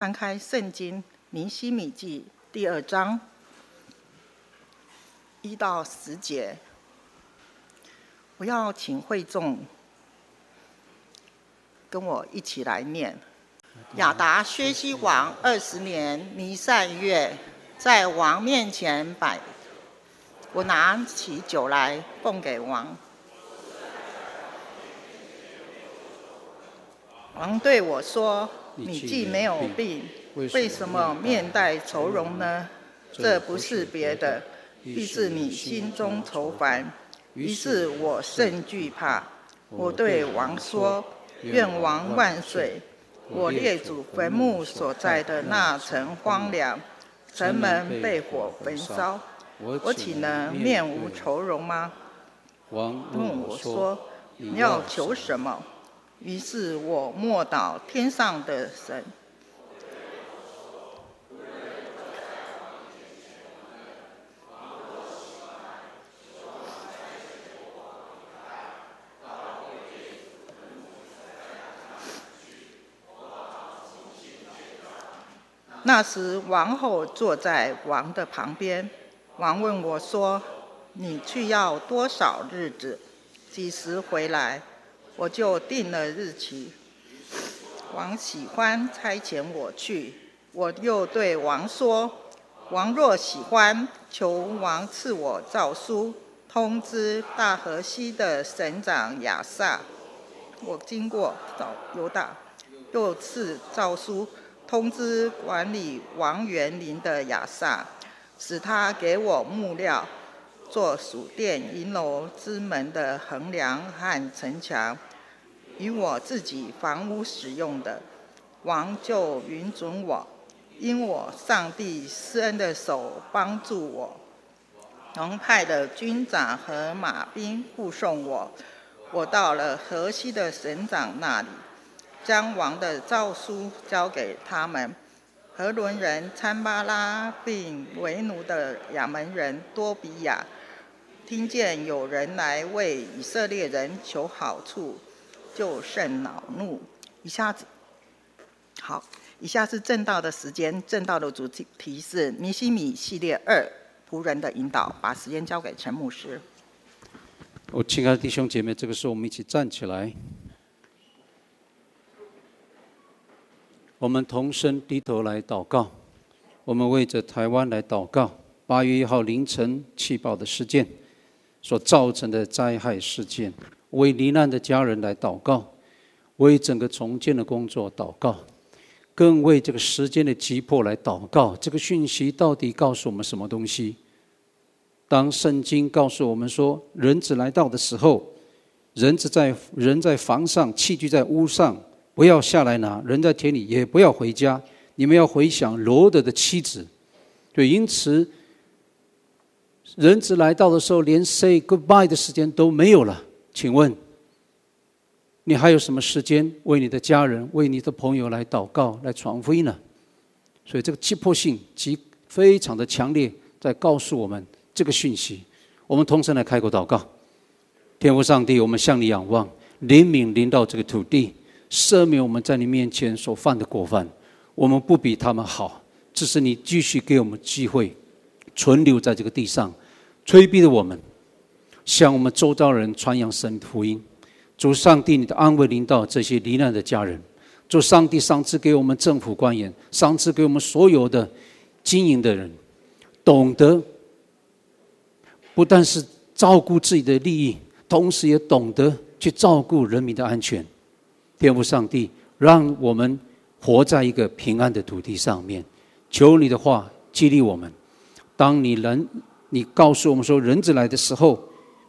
翻开《圣经·尼西米记》第二章一到十节，我要请会众跟我一起来念。亚达薛西王二十年，弥散月，在王面前摆，我拿起酒来奉给王。王对我说。你既没有病，为什么面带愁容呢？这不是别的，必是你心中愁烦。于是我甚惧怕，我对王说：“愿王万岁！我列祖坟墓所在的那城荒凉，城门被火焚烧，我岂能面无愁容吗？”王问我说：“你要求什么？”于是我默祷天上的神。那时王后坐在王的旁边，王问我说：“你去要多少日子？几时回来？”我就定了日期，王喜欢差遣我去，我又对王说：“王若喜欢，求王赐我诏书，通知大河西的省长亚萨。我经过找犹大，又赐诏书，通知管理王园林的亚萨，使他给我木料。”做属殿银楼之门的横梁和城墙，与我自己房屋使用的，王就允准我，因我上帝施恩的手帮助我，龙派的军长和马兵护送我，我到了河西的省长那里，将王的诏书交给他们，河伦人参巴拉并为奴的亚门人多比亚。听见有人来为以色列人求好处，就甚恼怒。一下子，好，以下是正道的时间。正道的主题是《尼西米系列二：仆人的引导》。把时间交给陈牧师。我亲爱的弟兄姐妹，这个时候我们一起站起来，我们同声低头来祷告。我们为着台湾来祷告。八月一号凌晨起爆的事件。所造成的灾害事件，为罹难的家人来祷告，为整个重建的工作祷告，更为这个时间的急迫来祷告。这个讯息到底告诉我们什么东西？当圣经告诉我们说，人子来到的时候，人子在人在房上器具在屋上，不要下来拿；人在田里也不要回家。你们要回想罗德的妻子，对，因此。人子来到的时候，连 say goodbye 的时间都没有了。请问，你还有什么时间为你的家人、为你的朋友来祷告、来传福音呢？所以，这个急迫性极非常的强烈，在告诉我们这个讯息。我们同时来开口祷告：天父上帝，我们向你仰望，怜悯临到这个土地，赦免我们在你面前所犯的过犯。我们不比他们好，只是你继续给我们机会，存留在这个地上。催逼着我们向我们周遭人传扬神福音。主上帝，你的安慰临到这些罹难的家人。主上帝，上赐给我们政府官员，上赐给我们所有的经营的人，懂得不但是照顾自己的利益，同时也懂得去照顾人民的安全。天父上帝，让我们活在一个平安的土地上面。求你的话激励我们。当你能。你告诉我们说，人子来的时候，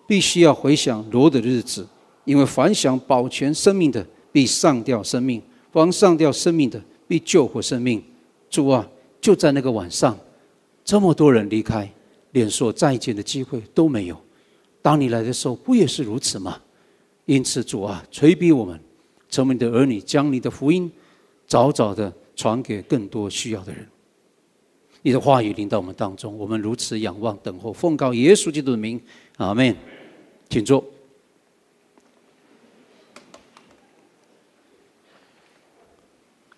必须要回想罗的日子，因为凡想保全生命的，必上吊生命；，凡上吊生命的，必救活生命。主啊，就在那个晚上，这么多人离开，连说再见的机会都没有。当你来的时候，不也是如此吗？因此，主啊，垂逼我们，成为的儿女，将你的福音早早的传给更多需要的人。你的话语临到我们当中，我们如此仰望等候，奉告耶稣基督的名，阿门。请坐。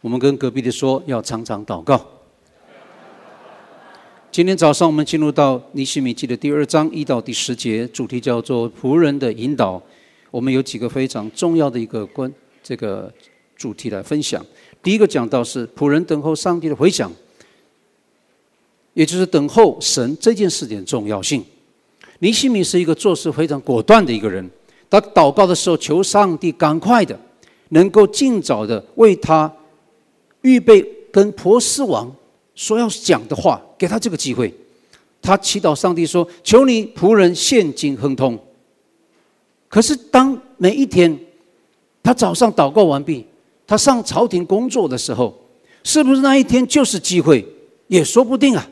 我们跟隔壁的说，要常常祷告。今天早上我们进入到尼西米记的第二章一到第十节，主题叫做仆人的引导。我们有几个非常重要的一个关这个主题来分享。第一个讲到是仆人等候上帝的回响。也就是等候神这件事的重要性。林西明是一个做事非常果断的一个人。他祷告的时候求上帝赶快的，能够尽早的为他预备跟婆斯王所要讲的话，给他这个机会。他祈祷上帝说：“求你仆人现金亨通。”可是当每一天他早上祷告完毕，他上朝廷工作的时候，是不是那一天就是机会也说不定啊？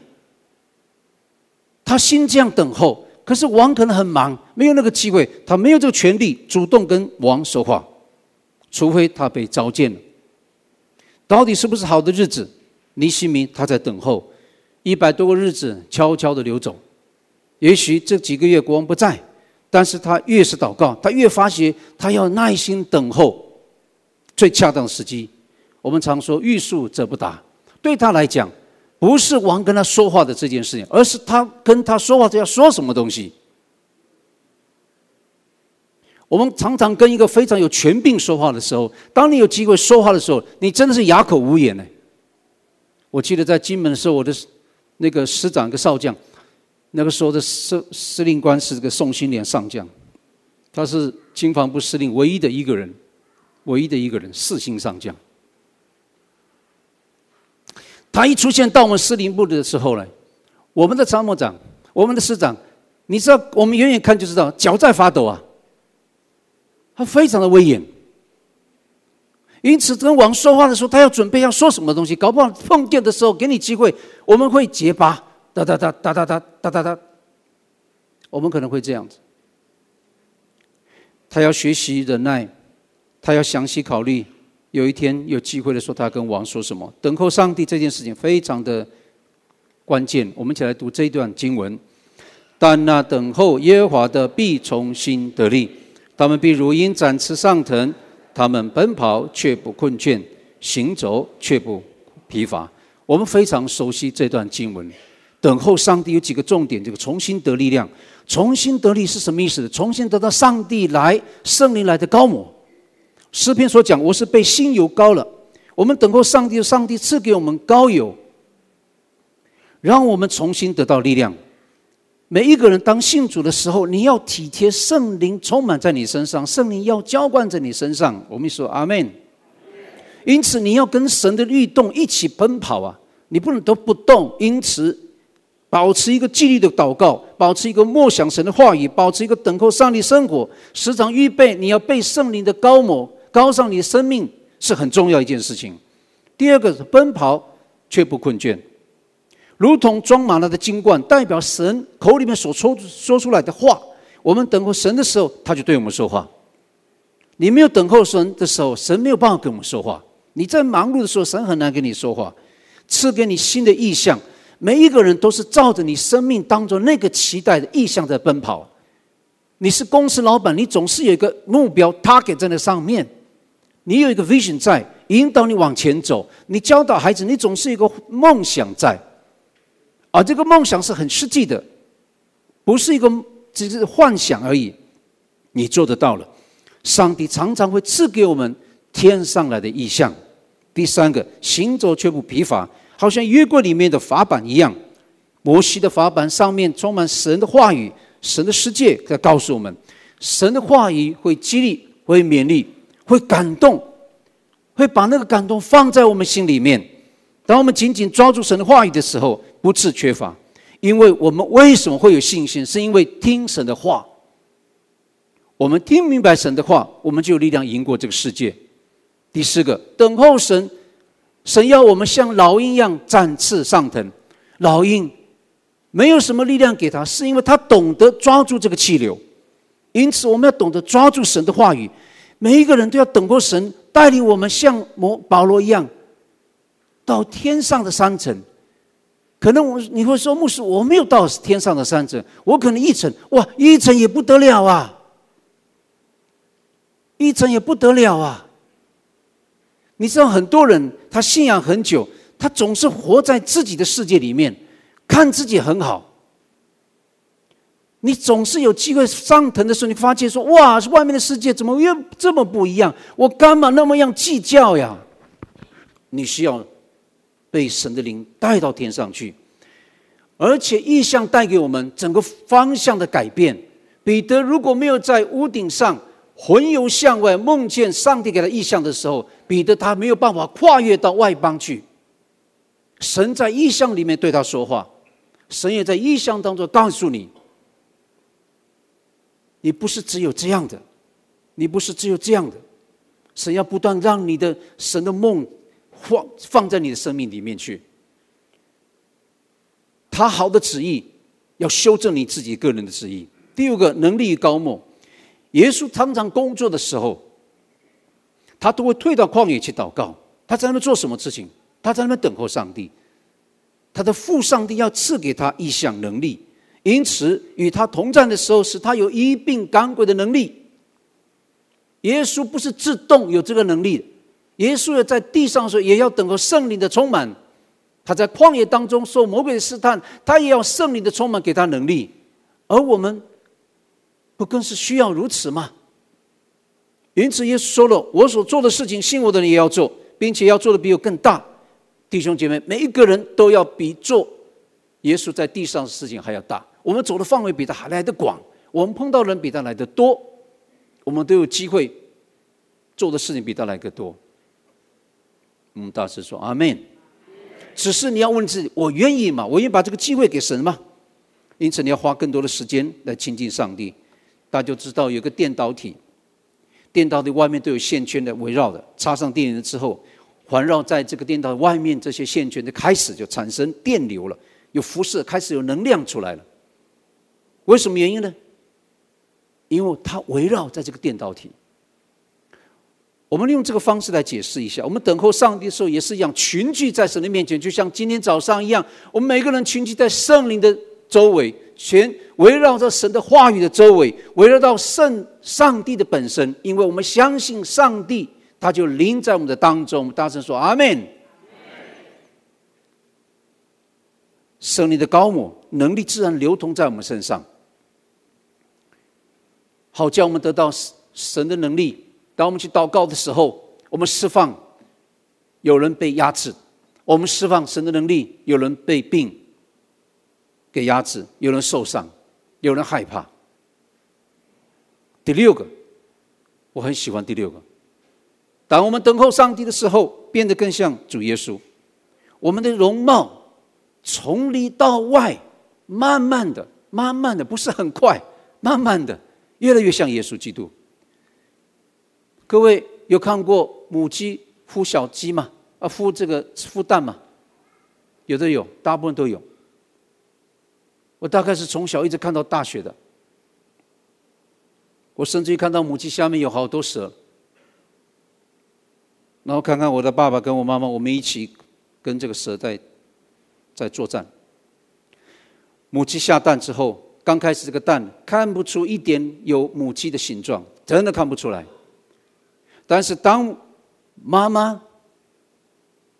他心这样等候，可是王可能很忙，没有那个机会，他没有这个权利主动跟王说话，除非他被召见了。到底是不是好的日子？尼希明他在等候一百多个日子悄悄的流走。也许这几个月国王不在，但是他越是祷告，他越发觉他要耐心等候最恰当的时机。我们常说欲速则不达，对他来讲。不是王跟他说话的这件事情，而是他跟他说话要说什么东西。我们常常跟一个非常有权柄说话的时候，当你有机会说话的时候，你真的是哑口无言呢。我记得在金门的时候，我的那个师长一个少将，那个时候的司司令官是这个宋新莲上将，他是军防部司令唯一的一个人，唯一的一个人四星上将。他一出现到我们司令部的时候呢，我们的参谋长、我们的师长，你知道，我们远远看就知道脚在发抖啊。他非常的威严，因此跟王说话的时候，他要准备要说什么东西，搞不好碰见的时候给你机会，我们会结巴哒哒哒哒哒哒哒哒哒，我们可能会这样子。他要学习忍耐，他要详细考虑。有一天有机会的时候，他跟王说什么？等候上帝这件事情非常的关键。我们一起来读这一段经文：但那等候耶和华的必重新得力。他们必如鹰展翅上腾，他们奔跑却不困倦，行走却不疲乏。我们非常熟悉这段经文。等候上帝有几个重点：这个重新得力量，重新得力是什么意思？重新得到上帝来圣灵来的高摩。诗篇所讲，我是被新油膏了。我们等候上帝，上帝赐给我们膏油，让我们重新得到力量。每一个人当信主的时候，你要体贴圣灵充满在你身上，圣灵要浇灌在你身上。我们说阿门。因此，你要跟神的律动一起奔跑啊！你不能都不动。因此，保持一个纪律的祷告，保持一个默想神的话语，保持一个等候上帝生活，时常预备你要被圣灵的高某高尚，你的生命是很重要一件事情。第二个是奔跑却不困倦，如同装满了的金罐，代表神口里面所出说出来的话。我们等候神的时候，他就对我们说话。你没有等候神的时候，神没有办法跟我们说话。你在忙碌的时候，神很难跟你说话。赐给你新的意向，每一个人都是照着你生命当中那个期待的意向在奔跑。你是公司老板，你总是有一个目标，target 在那上面。你有一个 vision 在引导你往前走，你教导孩子，你总是一个梦想在，而这个梦想是很实际的，不是一个只是幻想而已。你做得到了，上帝常常会赐给我们天上来的意象。第三个，行走却不疲乏，好像越过里面的法板一样。摩西的法板上面充满神的话语，神的世界在告诉我们，神的话语会激励，会勉励。会感动，会把那个感动放在我们心里面。当我们紧紧抓住神的话语的时候，不是缺乏，因为我们为什么会有信心？是因为听神的话，我们听明白神的话，我们就有力量赢过这个世界。第四个，等候神，神要我们像老鹰一样展翅上腾。老鹰没有什么力量给他，是因为他懂得抓住这个气流，因此我们要懂得抓住神的话语。每一个人都要等过神带领我们，像摩保罗一样，到天上的三层。可能我你会说牧师，我没有到天上的三层，我可能一层，哇，一层也不得了啊，一层也不得了啊。你知道很多人他信仰很久，他总是活在自己的世界里面，看自己很好。你总是有机会上腾的时候，你发现说：“哇，外面的世界怎么又这么不一样？我干嘛那么样计较呀？”你需要被神的灵带到天上去，而且意向带给我们整个方向的改变。彼得如果没有在屋顶上魂游向外，梦见上帝给他意向的时候，彼得他没有办法跨越到外邦去。神在意向里面对他说话，神也在意向当中告诉你。你不是只有这样的，你不是只有这样的。神要不断让你的神的梦放放在你的生命里面去。他好的旨意要修正你自己个人的旨意。第五个能力高某，耶稣常常工作的时候，他都会退到旷野去祷告。他在那边做什么事情？他在那边等候上帝。他的父上帝要赐给他一项能力。因此，与他同战的时候，是他有一并赶鬼的能力。耶稣不是自动有这个能力，耶稣要在地上的时候，也要等候圣灵的充满。他在旷野当中受魔鬼的试探，他也要圣灵的充满给他能力。而我们，不更是需要如此吗？因此，耶稣说了：“我所做的事情，信我的人也要做，并且要做的比我更大。”弟兄姐妹，每一个人都要比做耶稣在地上的事情还要大。我们走的范围比他还来的广，我们碰到人比他来的多，我们都有机会做的事情比他来得多。我们大师说：“阿门。”只是你要问自己：我愿意吗？我愿意把这个机会给神吗？因此，你要花更多的时间来亲近上帝。大家就知道有个电导体，电导体外面都有线圈的围绕的。插上电源之后，环绕在这个电导外面这些线圈的开始就产生电流了，有辐射，开始有能量出来了。为什么原因呢？因为它围绕在这个电导体。我们利用这个方式来解释一下。我们等候上帝的时候也是一样，群聚在神的面前，就像今天早上一样。我们每个人群聚在圣灵的周围，全围绕着神的话语的周围，围绕到圣上帝的本身。因为我们相信上帝，他就临在我们的当中。我们大声说：“阿门。”圣灵的高某能力自然流通在我们身上。好，叫我们得到神的能力。当我们去祷告的时候，我们释放；有人被压制，我们释放神的能力；有人被病给压制，有人受伤，有人害怕。第六个，我很喜欢第六个。当我们等候上帝的时候，变得更像主耶稣。我们的容貌从里到外，慢慢的、慢慢的，不是很快，慢慢的。越来越像耶稣基督。各位有看过母鸡孵小鸡吗？啊，孵这个孵蛋吗？有的有，大部分都有。我大概是从小一直看到大学的。我甚至于看到母鸡下面有好多蛇，然后看看我的爸爸跟我妈妈，我们一起跟这个蛇在在作战。母鸡下蛋之后。刚开始这个蛋看不出一点有母鸡的形状，真的看不出来。但是当妈妈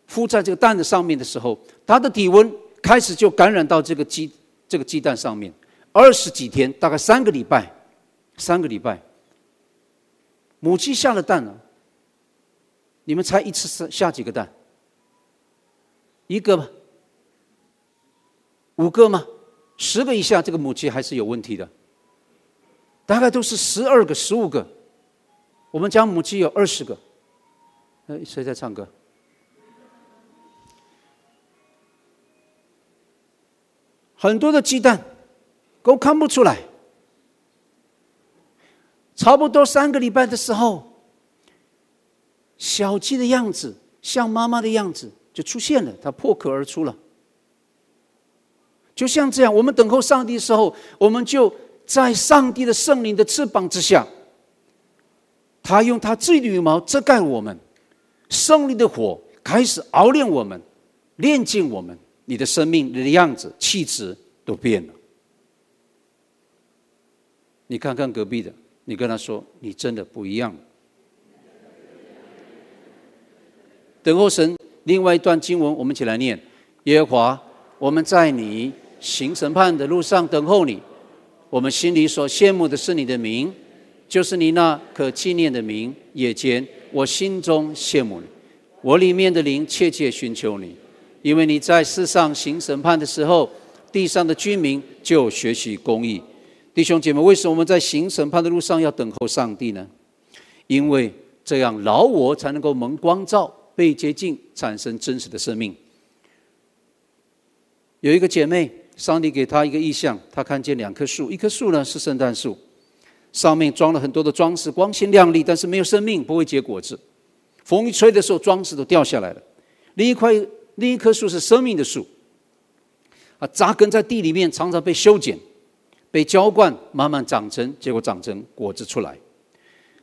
孵在这个蛋的上面的时候，它的体温开始就感染到这个鸡这个鸡蛋上面。二十几天，大概三个礼拜，三个礼拜，母鸡下了蛋了。你们猜一次下几个蛋？一个吗？五个吗？十个以下，这个母鸡还是有问题的。大概都是十二个、十五个。我们家母鸡有二十个。哎，谁在唱歌？很多的鸡蛋，都看不出来。差不多三个礼拜的时候，小鸡的样子像妈妈的样子就出现了，它破壳而出了。就像这样，我们等候上帝的时候，我们就在上帝的圣灵的翅膀之下。他用他自己的羽毛遮盖我们，胜利的火开始熬炼我们，炼尽我们。你的生命、你的样子、气质都变了。你看看隔壁的，你跟他说，你真的不一样等候神，另外一段经文，我们一起来念：耶和华，我们在你。行审判的路上等候你，我们心里所羡慕的是你的名，就是你那可纪念的名。夜间，我心中羡慕你，我里面的灵切切寻求你，因为你在世上行审判的时候，地上的居民就学习公义。弟兄姐妹，为什么我们在行审判的路上要等候上帝呢？因为这样，劳我才能够蒙光照、被接近、产生真实的生命。有一个姐妹。上帝给他一个意象，他看见两棵树，一棵树呢是圣诞树，上面装了很多的装饰，光鲜亮丽，但是没有生命，不会结果子。风一吹的时候，装饰都掉下来了。另一块、另一棵树是生命的树，啊，扎根在地里面，常常被修剪、被浇灌，慢慢长成，结果长成果子出来。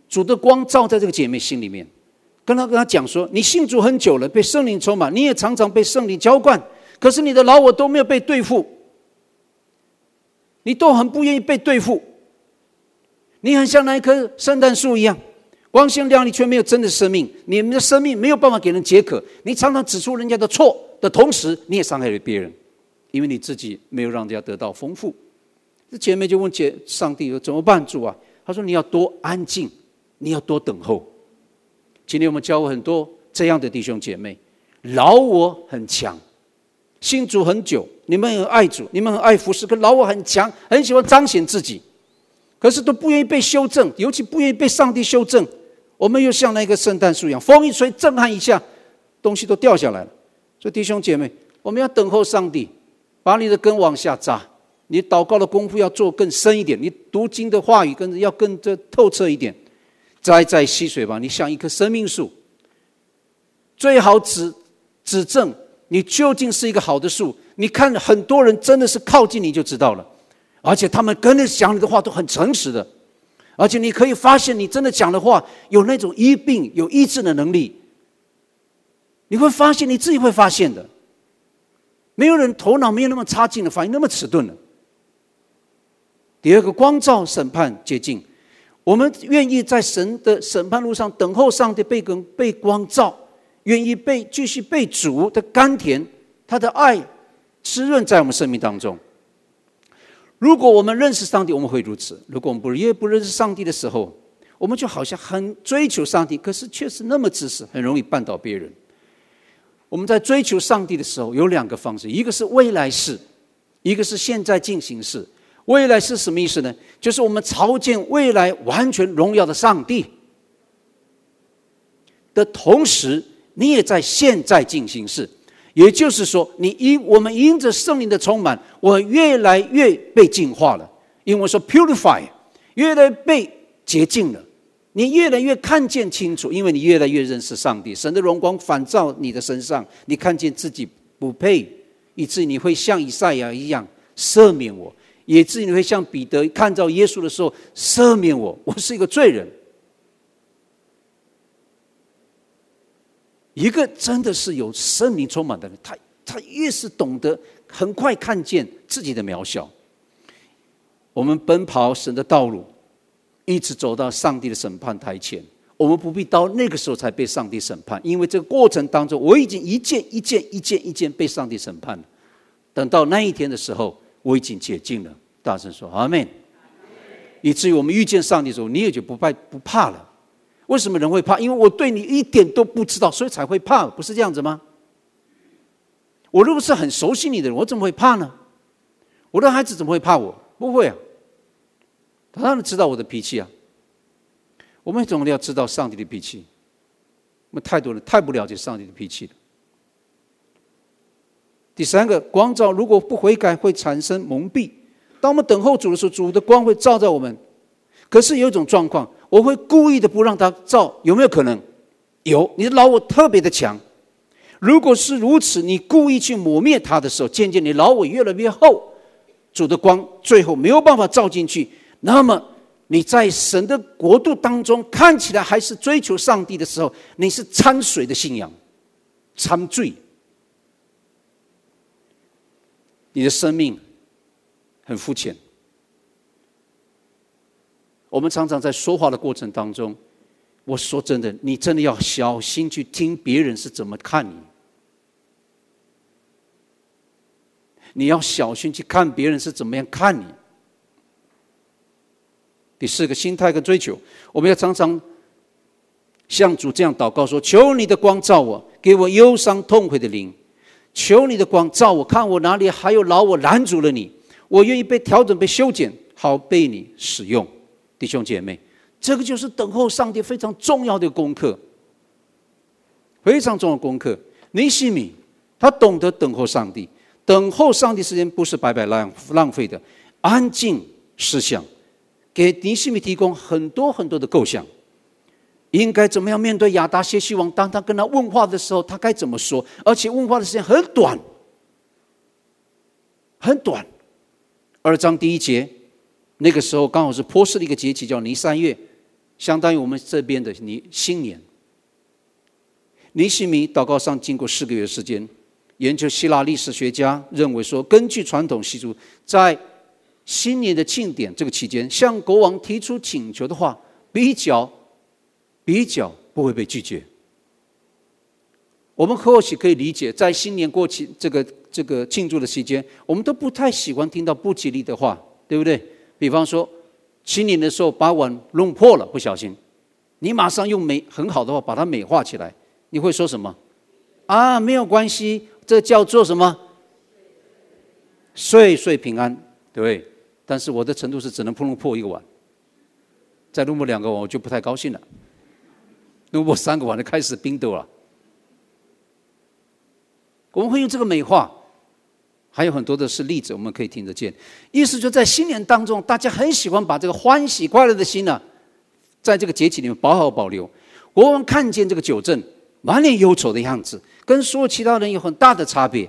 主的光照在这个姐妹心里面，跟她跟她讲说：“你信主很久了，被圣灵充满，你也常常被圣灵浇灌，可是你的老我都没有被对付。”你都很不愿意被对付，你很像那一棵圣诞树一样光鲜亮丽，却没有真的生命。你们的生命没有办法给人解渴。你常常指出人家的错的同时，你也伤害了别人，因为你自己没有让人家得到丰富。这姐妹就问姐上帝说：“怎么办，主啊？”他说：“你要多安静，你要多等候。”今天我们教会很多这样的弟兄姐妹，老我很强。信主很久，你们很爱主，你们很爱服侍，可老我很强，很喜欢彰显自己，可是都不愿意被修正，尤其不愿意被上帝修正。我们又像那个圣诞树一样，风一吹，震撼一下，东西都掉下来了。所以弟兄姐妹，我们要等候上帝，把你的根往下扎，你祷告的功夫要做更深一点，你读经的话语跟要更这透彻一点，栽在溪水旁，你像一棵生命树。最好指指正。你究竟是一个好的树？你看很多人真的是靠近你就知道了，而且他们跟你讲你的话都很诚实的，而且你可以发现你真的讲的话有那种医病有医治的能力，你会发现你自己会发现的。没有人头脑没有那么差劲的，反应那么迟钝的。第二个光照审判洁净，我们愿意在神的审判路上等候上帝，被跟被光照。愿意被继续被主的甘甜，他的爱滋润在我们生命当中。如果我们认识上帝，我们会如此；如果我们不越不认识上帝的时候，我们就好像很追求上帝，可是却是那么自私，很容易绊倒别人。我们在追求上帝的时候，有两个方式：一个是未来式，一个是现在进行式。未来是什么意思呢？就是我们朝见未来完全荣耀的上帝的同时。你也在现在进行式，也就是说，你因我们迎着圣灵的充满，我越来越被净化了，因为说 purify，越来越被洁净了。你越来越看见清楚，因为你越来越认识上帝，神的荣光反照你的身上，你看见自己不配，以至于你会像以赛亚一样赦免我，以至于你会像彼得看到耶稣的时候赦免我，我是一个罪人。一个真的是有生命充满的人，他他越是懂得，很快看见自己的渺小。我们奔跑神的道路，一直走到上帝的审判台前。我们不必到那个时候才被上帝审判，因为这个过程当中，我已经一件一件一件一件被上帝审判了。等到那一天的时候，我已经解禁了，大声说阿门。以至于我们遇见上帝的时候，你也就不怕不怕了。为什么人会怕？因为我对你一点都不知道，所以才会怕，不是这样子吗？我如果是很熟悉你的人，我怎么会怕呢？我的孩子怎么会怕我？不会啊，他当然知道我的脾气啊。我们总要知道上帝的脾气。我们太多人太不了解上帝的脾气了。第三个，光照如果不悔改，会产生蒙蔽。当我们等候主的时候，主的光会照在我们。可是有一种状况。我会故意的不让它照，有没有可能？有，你的老我特别的强。如果是如此，你故意去磨灭它的时候，渐渐你老我越来越厚，主的光最后没有办法照进去。那么你在神的国度当中看起来还是追求上帝的时候，你是掺水的信仰，掺罪，你的生命很肤浅。我们常常在说话的过程当中，我说真的，你真的要小心去听别人是怎么看你，你要小心去看别人是怎么样看你。第四个心态跟追求，我们要常常向主这样祷告说：“求你的光照我，给我忧伤痛悔的灵；求你的光照我看我哪里还有老我拦阻了你，我愿意被调整、被修剪，好被你使用。”弟兄姐妹，这个就是等候上帝非常重要的功课，非常重要功课。尼西米他懂得等候上帝，等候上帝时间不是白白浪浪费的，安静思想，给尼西米提供很多很多的构想，应该怎么样面对亚达谢西王？当他跟他问话的时候，他该怎么说？而且问话的时间很短，很短。二章第一节。那个时候刚好是波斯的一个节气，叫尼三月，相当于我们这边的尼新年。尼西米祷告上经过四个月时间，研究希腊历史学家认为说，根据传统习俗，在新年的庆典这个期间，向国王提出请求的话，比较比较不会被拒绝。我们或许可以理解，在新年过期这个这个庆祝的期间，我们都不太喜欢听到不吉利的话，对不对？比方说，清年的时候把碗弄破了，不小心，你马上用美很好的话把它美化起来，你会说什么？啊，没有关系，这叫做什么？岁岁平安，对。但是我的程度是只能碰破一个碗，再弄破两个碗我就不太高兴了，弄破三个碗就开始冰斗了。我们会用这个美化。还有很多的是例子，我们可以听得见。意思就在新年当中，大家很喜欢把这个欢喜快乐的心呢，在这个节气里面保好保留。国王看见这个九镇满脸忧愁的样子，跟所有其他人有很大的差别，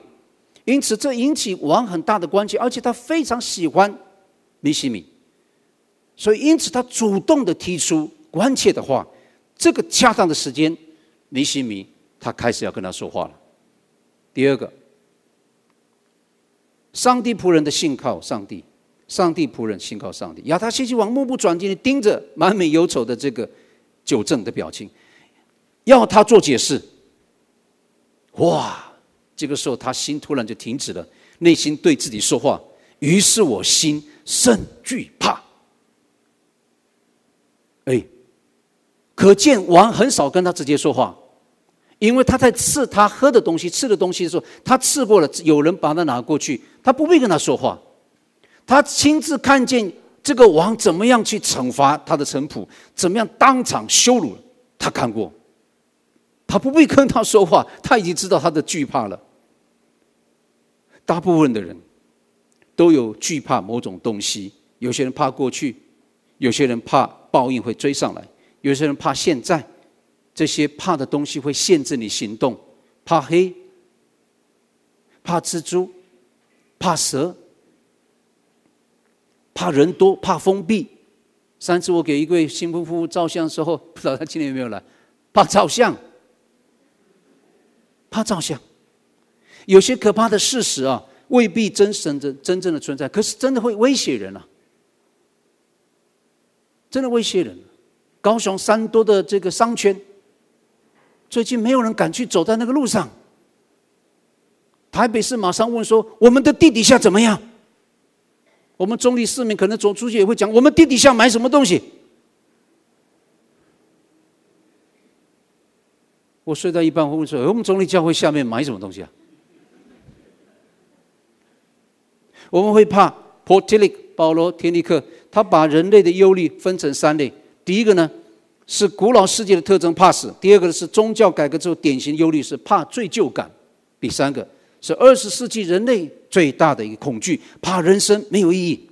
因此这引起王很大的关切，而且他非常喜欢尼西米，所以因此他主动的提出关切的话。这个恰当的时间，尼西米他开始要跟他说话了。第二个。上帝仆人的信靠上帝，上帝仆人信靠上帝。亚他西西王目不转睛的盯着满美忧愁的这个九正的表情，要他做解释。哇！这个时候他心突然就停止了，内心对自己说话。于是我心甚惧怕。哎，可见王很少跟他直接说话。因为他在吃他喝的东西、吃的东西的时候，他吃过了，有人把他拿过去，他不必跟他说话。他亲自看见这个王怎么样去惩罚他的臣仆，怎么样当场羞辱，他看过。他不必跟他说话，他已经知道他的惧怕了。大部分的人都有惧怕某种东西，有些人怕过去，有些人怕报应会追上来，有些人怕现在。这些怕的东西会限制你行动，怕黑，怕蜘蛛，怕蛇，怕人多，怕封闭。上次我给一位新婚夫妇照相的时候，不知道他今天有没有来，怕照相，怕照相。有些可怕的事实啊，未必真真的真正的存在，可是真的会威胁人啊，真的威胁人。高雄三多的这个商圈。最近没有人敢去走在那个路上。台北市马上问说：“我们的地底下怎么样？”我们中立市民可能走出去也会讲：“我们地底下埋什么东西？”我睡到一半会问说：“我们中立教会下面埋什么东西啊？”我们会怕 Portillo、保罗、天尼克，他把人类的忧虑分成三类。第一个呢？是古老世界的特征，怕死；第二个是宗教改革之后典型忧虑是怕罪疚感；第三个是二十世纪人类最大的一个恐惧，怕人生没有意义。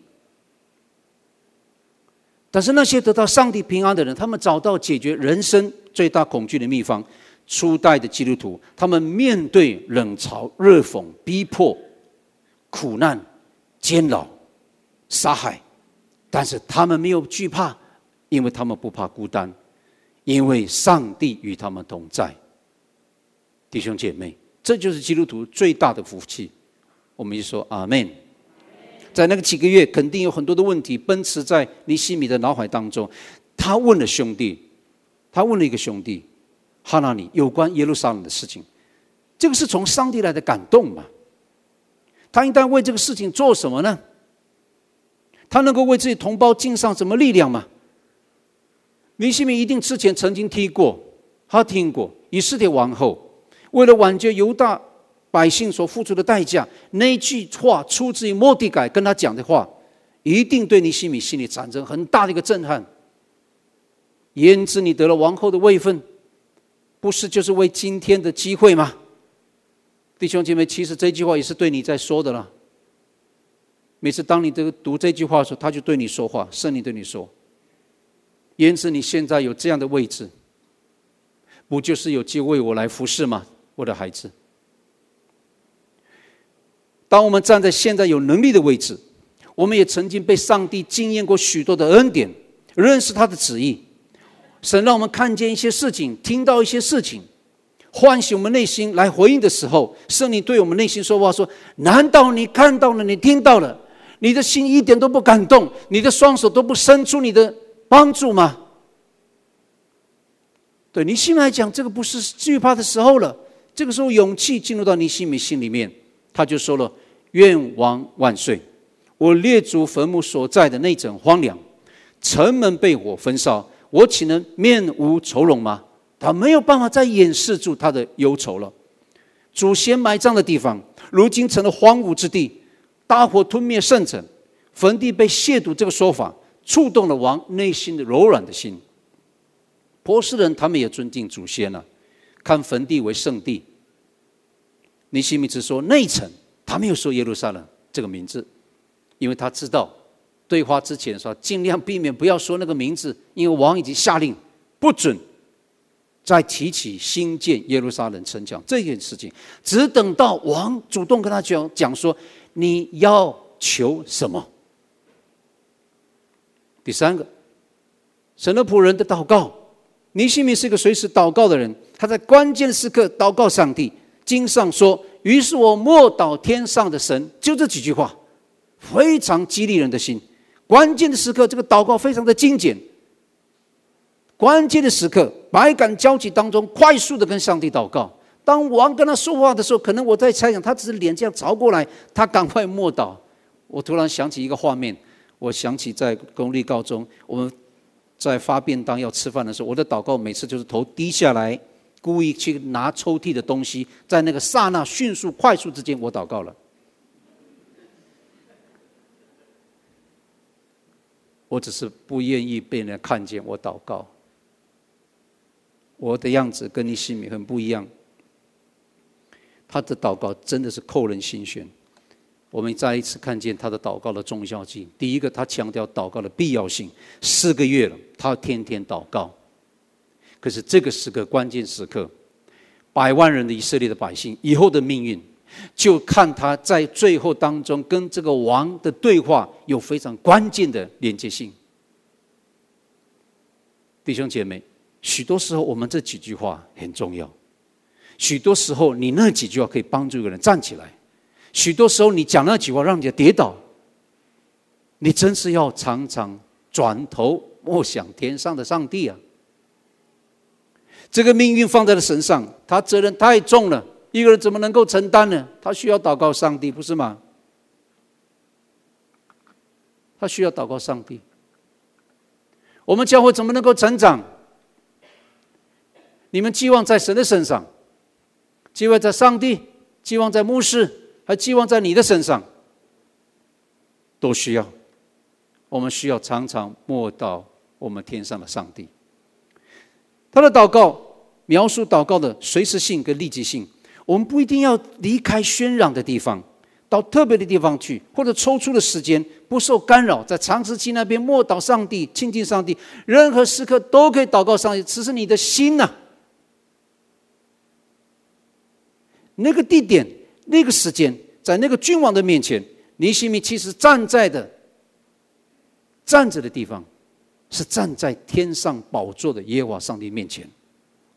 但是那些得到上帝平安的人，他们找到解决人生最大恐惧的秘方。初代的基督徒，他们面对冷嘲热讽、逼迫、苦难、监牢、杀害，但是他们没有惧怕，因为他们不怕孤单。因为上帝与他们同在，弟兄姐妹，这就是基督徒最大的福气。我们就说阿门。在那个几个月，肯定有很多的问题奔驰在尼西米的脑海当中。他问了兄弟，他问了一个兄弟哈纳尼有关耶路撒冷的事情。这个是从上帝来的感动嘛？他应该为这个事情做什么呢？他能够为自己同胞尽上什么力量吗？尼西米一定之前曾经听过，他听过以色列王后为了挽救犹大百姓所付出的代价。那句话出自于莫迪改跟他讲的话，一定对你西里心里产生很大的一个震撼。言之，你得了王后的位分，不是就是为今天的机会吗？弟兄姐妹，其实这句话也是对你在说的了。每次当你这个读这句话的时候，他就对你说话，圣灵对你说。因此你现在有这样的位置，不就是有机会我来服侍吗？我的孩子，当我们站在现在有能力的位置，我们也曾经被上帝经验过许多的恩典，认识他的旨意。神让我们看见一些事情，听到一些事情，唤醒我们内心来回应的时候，圣你对我们内心说话，说：难道你看到了，你听到了，你的心一点都不感动，你的双手都不伸出你的？帮助吗？对，尼西米来讲，这个不是惧怕的时候了。这个时候，勇气进入到尼西米心里面，他就说了：“愿王万岁！我列祖坟墓所在的那整荒凉，城门被火焚烧，我岂能面无愁容吗？他没有办法再掩饰住他的忧愁了。祖先埋葬的地方，如今成了荒芜之地，大火吞灭圣城，坟地被亵渎，这个说法。”触动了王内心的柔软的心。波斯人他们也尊敬祖先了，看坟地为圣地。尼西米只说内城，他没有说耶路撒冷这个名字，因为他知道对话之前说尽量避免不要说那个名字，因为王已经下令不准再提起新建耶路撒冷城墙这件事情。只等到王主动跟他讲讲说，你要求什么？第三个，神的仆人的祷告，尼西米是一个随时祷告的人。他在关键时刻祷告上帝。经上说：“于是我莫祷天上的神。”就这几句话，非常激励人的心。关键的时刻，这个祷告非常的精简。关键的时刻，百感交集当中，快速的跟上帝祷告。当王跟他说话的时候，可能我在猜想，他只是脸这样朝过来，他赶快默祷。我突然想起一个画面。我想起在公立高中，我们在发便当要吃饭的时候，我的祷告每次就是头低下来，故意去拿抽屉的东西，在那个刹那迅速快速之间，我祷告了。我只是不愿意被人看见我祷告，我的样子跟你心里很不一样，他的祷告真的是扣人心弦。我们再一次看见他的祷告的忠孝性。第一个，他强调祷告的必要性。四个月了，他天天祷告。可是这个时刻，关键时刻，百万人的以色列的百姓以后的命运，就看他在最后当中跟这个王的对话有非常关键的连接性。弟兄姐妹，许多时候我们这几句话很重要。许多时候，你那几句话可以帮助一个人站起来。许多时候，你讲那句话让人家跌倒，你真是要常常转头默想天上的上帝啊！这个命运放在了神上，他责任太重了，一个人怎么能够承担呢？他需要祷告上帝，不是吗？他需要祷告上帝。我们教会怎么能够成长？你们寄望在神的身上，寄望在上帝，寄望在牧师。还寄望在你的身上，都需要。我们需要常常默祷我们天上的上帝。他的祷告描述祷告的随时性跟立即性。我们不一定要离开喧嚷的地方，到特别的地方去，或者抽出的时间不受干扰，在长时期那边默祷上帝，亲近上帝。任何时刻都可以祷告上帝，只是你的心呐，那个地点。那个时间，在那个君王的面前，尼西米其实站在的、站着的地方，是站在天上宝座的耶和华上帝面前。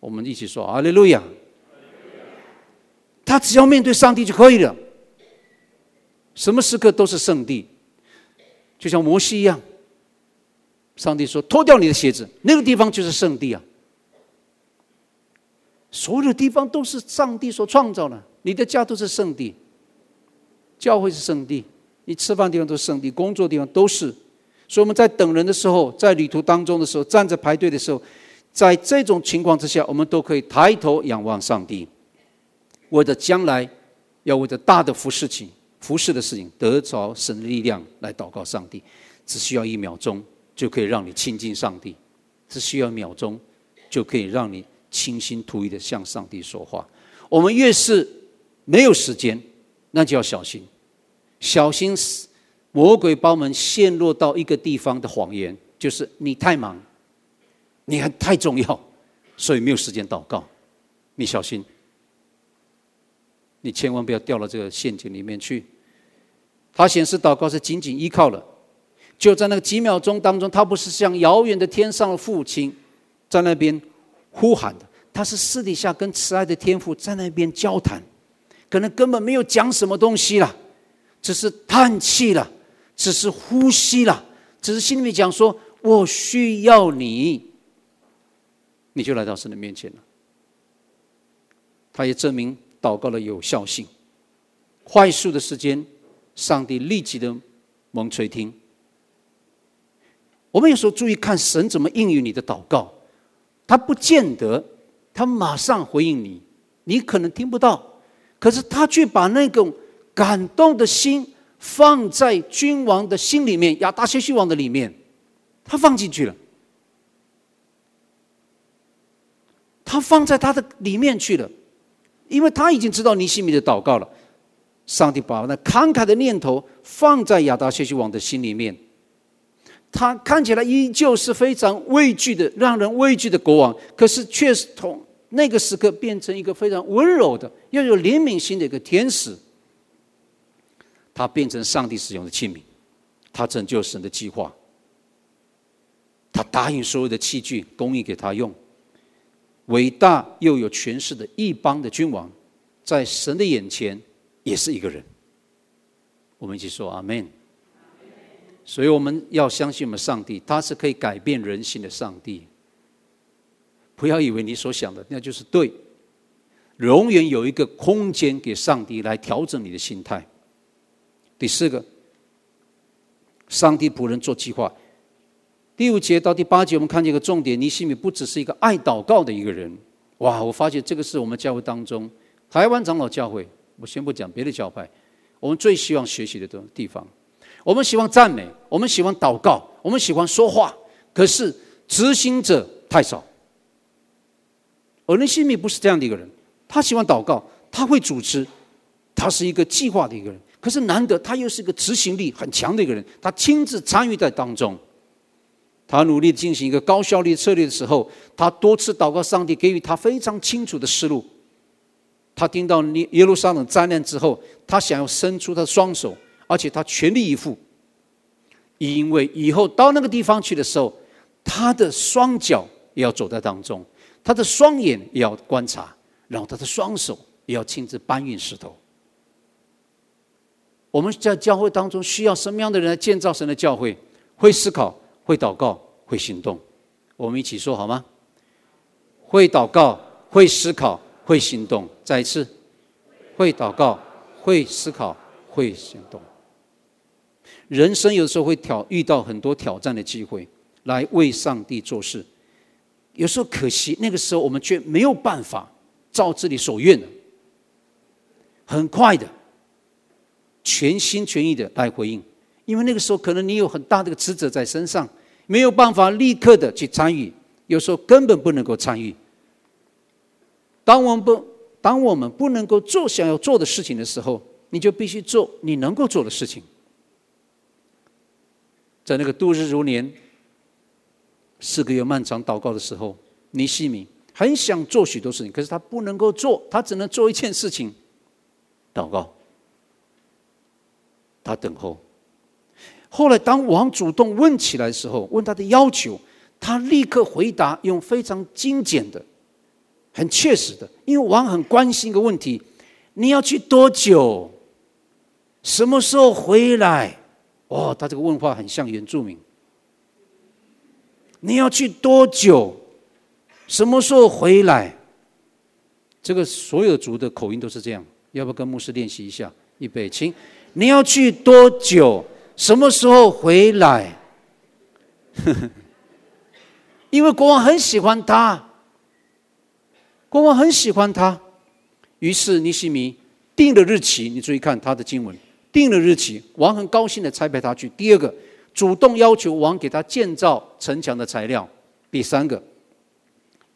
我们一起说：“阿利路亚。”他只要面对上帝就可以了。什么时刻都是圣地，就像摩西一样。上帝说：“脱掉你的鞋子，那个地方就是圣地啊。”所有地方都是上帝所创造的，你的家都是圣地，教会是圣地，你吃饭地方都是圣地，工作地方都是。所以我们在等人的时候，在旅途当中的时候，站着排队的时候，在这种情况之下，我们都可以抬头仰望上帝，为着将来要为着大的福事情、服事的事情，得着神的力量来祷告上帝，只需要一秒钟就可以让你亲近上帝，只需要一秒钟就可以让你。倾心吐意的向上帝说话。我们越是没有时间，那就要小心，小心魔鬼我们陷落到一个地方的谎言，就是你太忙，你还太重要，所以没有时间祷告。你小心，你千万不要掉到这个陷阱里面去。他显示祷告是仅仅依靠了，就在那个几秒钟当中，他不是像遥远的天上的父亲在那边。呼喊的，他是私底下跟慈爱的天父在那边交谈，可能根本没有讲什么东西了，只是叹气了，只是呼吸了，只是心里面讲说：“我需要你。”你就来到神的面前了。他也证明祷告的有效性。快速的时间，上帝立即的蒙垂听。我们有时候注意看神怎么应允你的祷告。他不见得，他马上回应你，你可能听不到，可是他却把那种感动的心放在君王的心里面，亚达薛西王的里面，他放进去了，他放在他的里面去了，因为他已经知道尼西米的祷告了，上帝把那慷慨的念头放在亚达西西王的心里面。他看起来依旧是非常畏惧的、让人畏惧的国王，可是却是从那个时刻变成一个非常温柔的、又有怜悯心的一个天使。他变成上帝使用的器皿，他拯救神的计划。他答应所有的器具供应给他用。伟大又有权势的一邦的君王，在神的眼前也是一个人。我们一起说阿门。所以我们要相信我们上帝，他是可以改变人心的上帝。不要以为你所想的那就是对，永远有一个空间给上帝来调整你的心态。第四个，上帝仆人做计划。第五节到第八节，我们看见一个重点：尼西米不只是一个爱祷告的一个人。哇！我发现这个是我们教会当中台湾长老教会，我先不讲别的教派，我们最希望学习的东地方。我们喜欢赞美，我们喜欢祷告，我们喜欢说话。可是执行者太少。而那西米不是这样的一个人，他喜欢祷告，他会组织，他是一个计划的一个人。可是难得，他又是一个执行力很强的一个人，他亲自参与在当中，他努力进行一个高效率策略的时候，他多次祷告上帝，给予他非常清楚的思路。他听到耶耶路撒冷灾难之后，他想要伸出他的双手。而且他全力以赴，因为以后到那个地方去的时候，他的双脚也要走在当中，他的双眼也要观察，然后他的双手也要亲自搬运石头。我们在教会当中需要什么样的人来建造神的教会？会思考、会祷告、会行动。我们一起说好吗？会祷告、会思考、会行动。再一次，会祷告、会思考、会行动。人生有时候会挑遇到很多挑战的机会，来为上帝做事。有时候可惜，那个时候我们却没有办法照自己所愿的，很快的全心全意的来回应。因为那个时候可能你有很大的个职责在身上，没有办法立刻的去参与。有时候根本不能够参与。当我们不当我们不能够做想要做的事情的时候，你就必须做你能够做的事情。在那个度日如年、四个月漫长祷告的时候，尼西米很想做许多事情，可是他不能够做，他只能做一件事情：祷告。他等候。后来，当王主动问起来的时候，问他的要求，他立刻回答，用非常精简的、很切实的，因为王很关心一个问题：你要去多久？什么时候回来？哦，他这个问话很像原住民。你要去多久？什么时候回来？这个所有族的口音都是这样。要不要跟牧师练习一下？预备，请。你要去多久？什么时候回来？呵呵。因为国王很喜欢他，国王很喜欢他，于是尼西米定了日期。你注意看他的经文。定了日期，王很高兴的差派他去。第二个，主动要求王给他建造城墙的材料；第三个，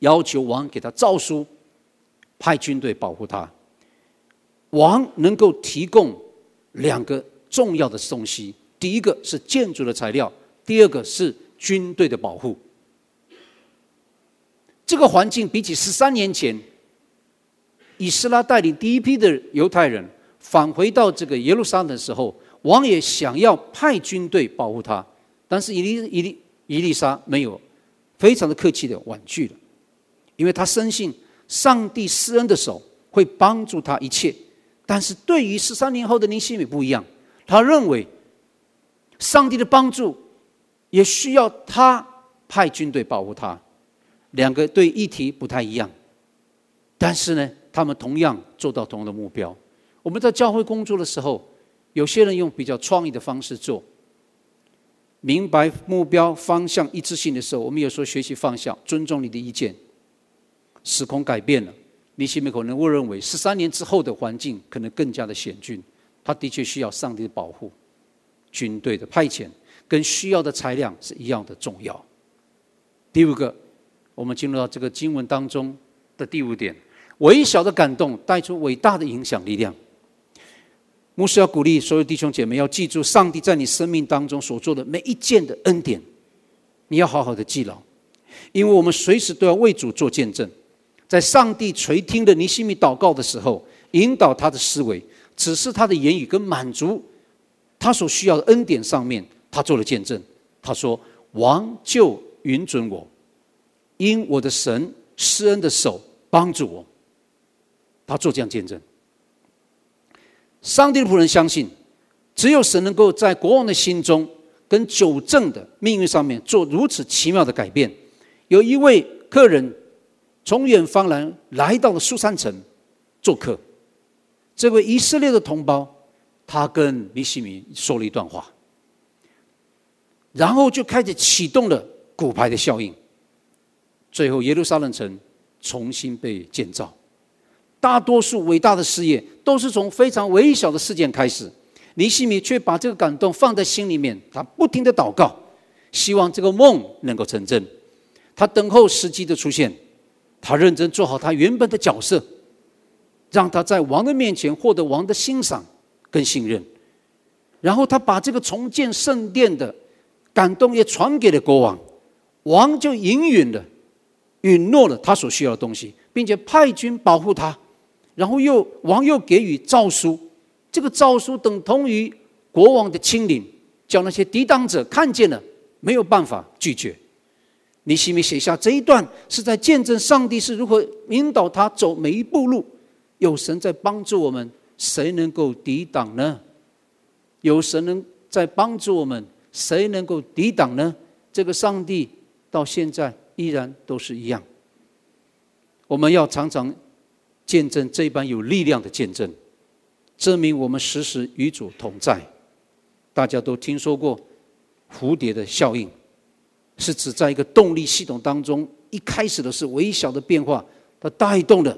要求王给他诏书，派军队保护他。王能够提供两个重要的东西：第一个是建筑的材料，第二个是军队的保护。这个环境比起十三年前，以斯拉带领第一批的犹太人。返回到这个耶路撒冷的时候，王也想要派军队保护他，但是伊丽伊丽伊丽莎没有，非常的客气的婉拒了，因为他深信上帝施恩的手会帮助他一切，但是对于十三年后的林西米不一样，他认为，上帝的帮助也需要他派军队保护他，两个对议题不太一样，但是呢，他们同样做到同样的目标。我们在教会工作的时候，有些人用比较创意的方式做。明白目标方向一致性的时候，我们有时候学习放下，尊重你的意见。时空改变了，你前面可能误认为十三年之后的环境可能更加的险峻，他的确需要上帝的保护，军队的派遣跟需要的材料是一样的重要。第五个，我们进入到这个经文当中的第五点：微小的感动带出伟大的影响力量。牧师要鼓励所有弟兄姐妹，要记住上帝在你生命当中所做的每一件的恩典，你要好好的记牢，因为我们随时都要为主做见证。在上帝垂听的尼西米祷告的时候，引导他的思维，指示他的言语，跟满足他所需要的恩典上面，他做了见证。他说：“王就允准我，因我的神施恩的手帮助我。”他做这样见证。上帝的仆人相信，只有神能够在国王的心中跟久正的命运上面做如此奇妙的改变。有一位客人从远方来来到了苏珊城做客，这位以色列的同胞，他跟米西米说了一段话，然后就开始启动了骨牌的效应，最后耶路撒冷城重新被建造。大多数伟大的事业都是从非常微小的事件开始。尼西米却把这个感动放在心里面，他不停的祷告，希望这个梦能够成真。他等候时机的出现，他认真做好他原本的角色，让他在王的面前获得王的欣赏跟信任。然后他把这个重建圣殿的感动也传给了国王，王就隐隐的允诺了他所需要的东西，并且派军保护他。然后又王又给予诏书，这个诏书等同于国王的亲临，叫那些抵挡者看见了，没有办法拒绝。你下面写下这一段，是在见证上帝是如何引导他走每一步路，有神在帮助我们，谁能够抵挡呢？有神能在帮助我们，谁能够抵挡呢？这个上帝到现在依然都是一样。我们要常常。见证这般有力量的见证，证明我们时时与主同在。大家都听说过蝴蝶的效应，是指在一个动力系统当中，一开始的是微小的变化，它带动了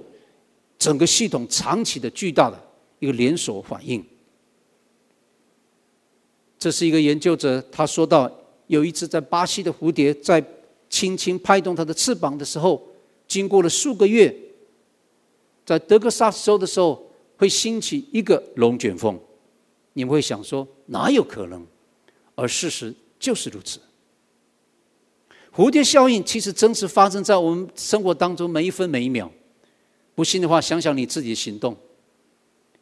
整个系统长期的巨大的一个连锁反应。这是一个研究者他说到，有一只在巴西的蝴蝶在轻轻拍动它的翅膀的时候，经过了数个月。在德克萨斯州的时候，会兴起一个龙卷风，你们会想说哪有可能？而事实就是如此。蝴蝶效应其实真实发生在我们生活当中每一分每一秒。不信的话，想想你自己的行动。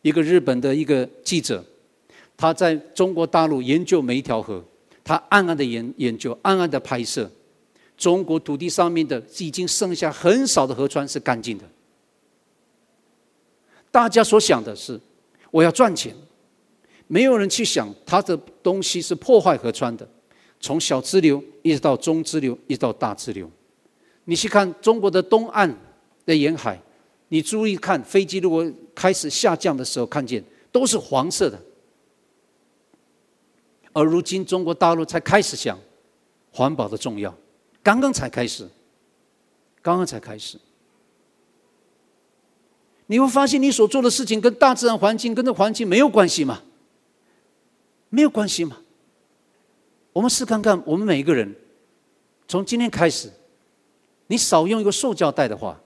一个日本的一个记者，他在中国大陆研究每一条河，他暗暗的研研究，暗暗的拍摄。中国土地上面的已经剩下很少的河川是干净的。大家所想的是，我要赚钱，没有人去想他的东西是破坏河川的，从小支流一直到中支流，一直到大支流。你去看中国的东岸的沿海，你注意看飞机如果开始下降的时候，看见都是黄色的。而如今中国大陆才开始想环保的重要，刚刚才开始，刚刚才开始。你会发现，你所做的事情跟大自然环境、跟这环境没有关系吗？没有关系吗？我们试看看，我们每一个人，从今天开始，你少用一个塑胶袋的话，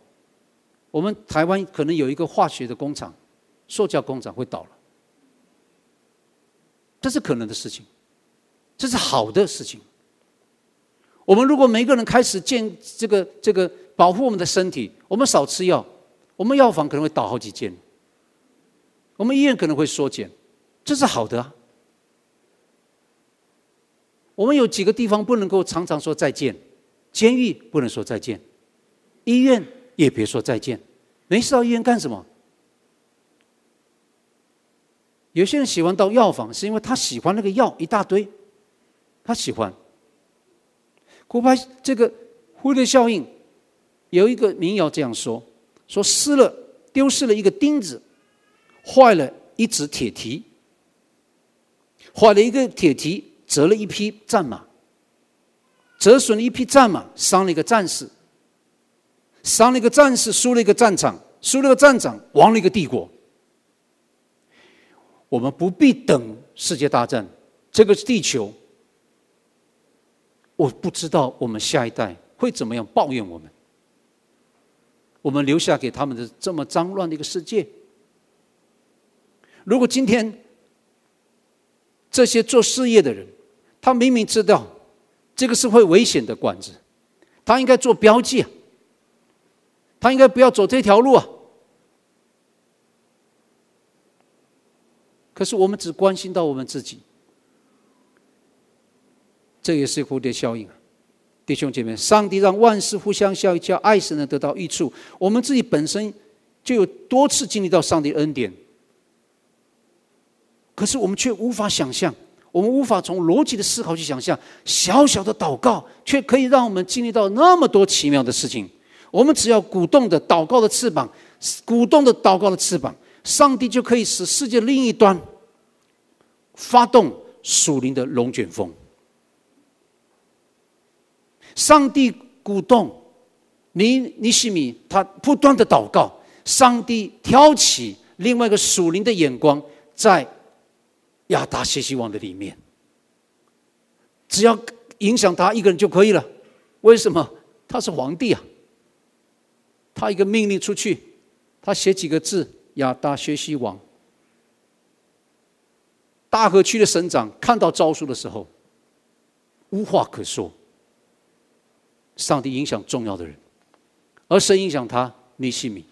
我们台湾可能有一个化学的工厂，塑胶工厂会倒了，这是可能的事情，这是好的事情。我们如果每一个人开始建这个、这个保护我们的身体，我们少吃药。我们药房可能会倒好几间，我们医院可能会缩减，这是好的啊。我们有几个地方不能够常常说再见，监狱不能说再见，医院也别说再见，没事到医院干什么？有些人喜欢到药房，是因为他喜欢那个药一大堆，他喜欢。古巴这个忽略效应，有一个民谣这样说。说失了，丢失了一个钉子；坏了，一只铁蹄；坏了一个铁蹄，折了一匹战马；折损了一匹战马，伤了一个战士；伤了一个战士，输了一个战场；输了个战场，亡了一个帝国。我们不必等世界大战，这个地球，我不知道我们下一代会怎么样抱怨我们。我们留下给他们的这么脏乱的一个世界。如果今天这些做事业的人，他明明知道这个是会危险的管子，他应该做标记，他应该不要走这条路啊。可是我们只关心到我们自己，这也是蝴蝶效应。弟兄姐妹，上帝让万事互相效益，叫爱神能得到益处。我们自己本身就有多次经历到上帝恩典，可是我们却无法想象，我们无法从逻辑的思考去想象，小小的祷告却可以让我们经历到那么多奇妙的事情。我们只要鼓动的祷告的翅膀，鼓动的祷告的翅膀，上帝就可以使世界另一端发动属灵的龙卷风。上帝鼓动尼尼西米，他不断的祷告。上帝挑起另外一个属灵的眼光，在亚达西西王的里面，只要影响他一个人就可以了。为什么？他是皇帝啊！他一个命令出去，他写几个字：“亚达西西王。”大河区的省长看到诏书的时候，无话可说。上帝影响重要的人，而神影响他。你西米，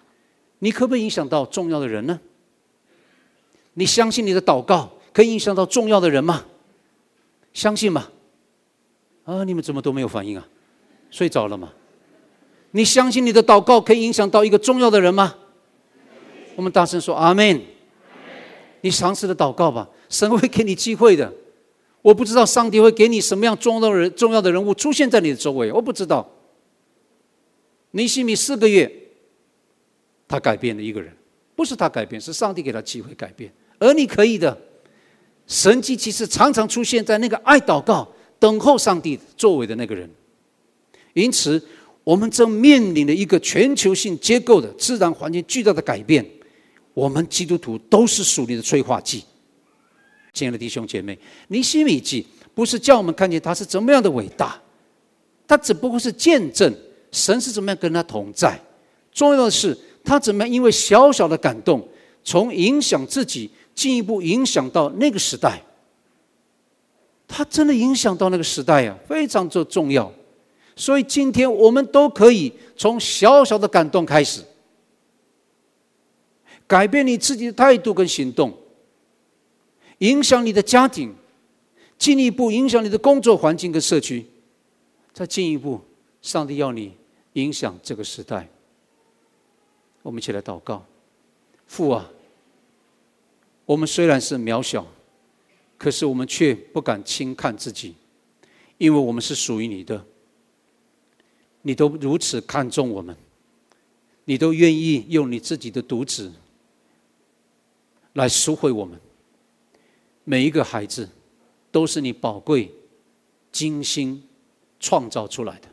你可不可以影响到重要的人呢？你相信你的祷告可以影响到重要的人吗？相信吗？啊，你们怎么都没有反应啊？睡着了吗？你相信你的祷告可以影响到一个重要的人吗？我们大声说阿门。你尝试的祷告吧，神会给你机会的。我不知道上帝会给你什么样重要人重要的人物出现在你的周围，我不知道。尼西米四个月，他改变了一个人，不是他改变，是上帝给他机会改变。而你可以的，神迹其实常常出现在那个爱祷告、等候上帝作为的那个人。因此，我们正面临着一个全球性结构的自然环境巨大的改变，我们基督徒都是属灵的催化剂。亲爱的弟兄姐妹，你心里记，不是叫我们看见他是怎么样的伟大，他只不过是见证神是怎么样跟他同在。重要的是他怎么样，因为小小的感动，从影响自己，进一步影响到那个时代。他真的影响到那个时代呀，非常之重要。所以今天我们都可以从小小的感动开始，改变你自己的态度跟行动。影响你的家庭，进一步影响你的工作环境跟社区，再进一步，上帝要你影响这个时代。我们一起来祷告，父啊，我们虽然是渺小，可是我们却不敢轻看自己，因为我们是属于你的。你都如此看重我们，你都愿意用你自己的独子来赎回我们。每一个孩子都是你宝贵、精心创造出来的。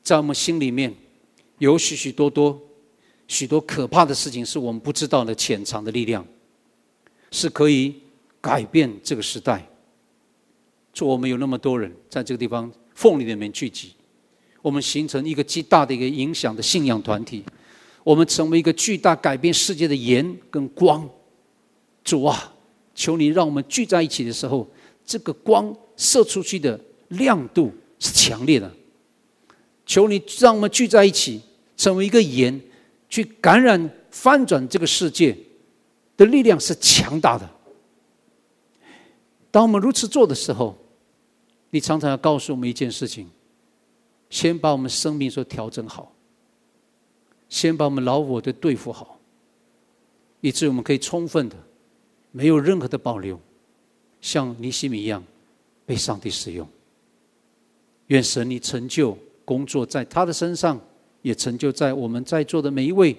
在我们心里面，有许许多多、许多可怕的事情，是我们不知道的潜藏的力量，是可以改变这个时代。祝我们有那么多人在这个地方缝里面聚集，我们形成一个极大的一个影响的信仰团体，我们成为一个巨大改变世界的盐跟光。主啊！求你让我们聚在一起的时候，这个光射出去的亮度是强烈的。求你让我们聚在一起，成为一个盐，去感染翻转这个世界的力量是强大的。当我们如此做的时候，你常常要告诉我们一件事情：先把我们生命所调整好，先把我们老我的对付好，以致我们可以充分的。没有任何的保留，像尼西米一样被上帝使用。愿神你成就工作在他的身上，也成就在我们在座的每一位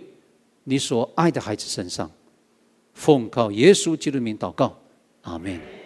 你所爱的孩子身上。奉靠耶稣基督名祷告，阿门。